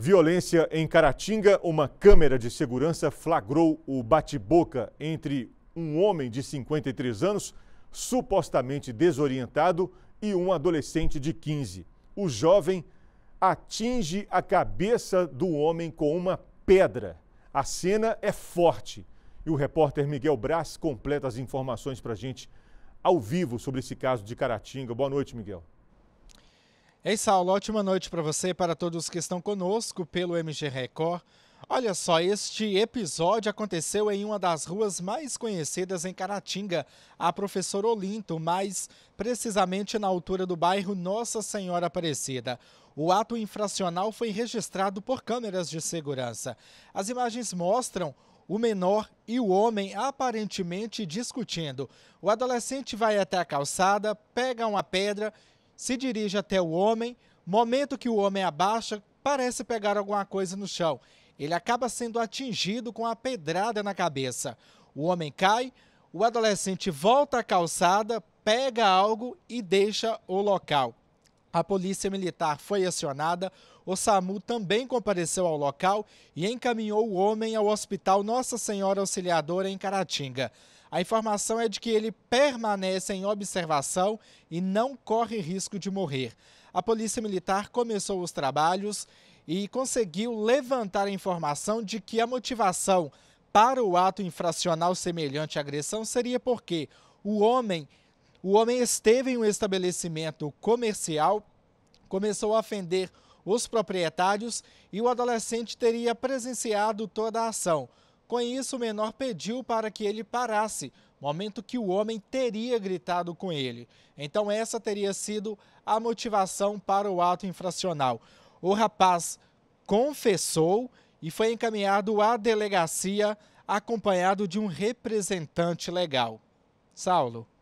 Violência em Caratinga, uma câmera de segurança flagrou o bate-boca entre um homem de 53 anos, supostamente desorientado, e um adolescente de 15. O jovem atinge a cabeça do homem com uma pedra. A cena é forte. E o repórter Miguel Braz completa as informações para a gente ao vivo sobre esse caso de Caratinga. Boa noite, Miguel. Ei, é Saulo, ótima noite para você e para todos que estão conosco pelo MG Record. Olha só, este episódio aconteceu em uma das ruas mais conhecidas em Caratinga, a Professor Olinto, mais precisamente na altura do bairro Nossa Senhora Aparecida. O ato infracional foi registrado por câmeras de segurança. As imagens mostram o menor e o homem aparentemente discutindo. O adolescente vai até a calçada, pega uma pedra se dirige até o homem, momento que o homem abaixa, parece pegar alguma coisa no chão. Ele acaba sendo atingido com a pedrada na cabeça. O homem cai, o adolescente volta à calçada, pega algo e deixa o local. A polícia militar foi acionada, o SAMU também compareceu ao local e encaminhou o homem ao Hospital Nossa Senhora Auxiliadora em Caratinga. A informação é de que ele permanece em observação e não corre risco de morrer. A polícia militar começou os trabalhos e conseguiu levantar a informação de que a motivação para o ato infracional semelhante à agressão seria porque o homem o homem esteve em um estabelecimento comercial, começou a ofender os proprietários e o adolescente teria presenciado toda a ação. Com isso, o menor pediu para que ele parasse, momento que o homem teria gritado com ele. Então, essa teria sido a motivação para o ato infracional. O rapaz confessou e foi encaminhado à delegacia acompanhado de um representante legal. Saulo.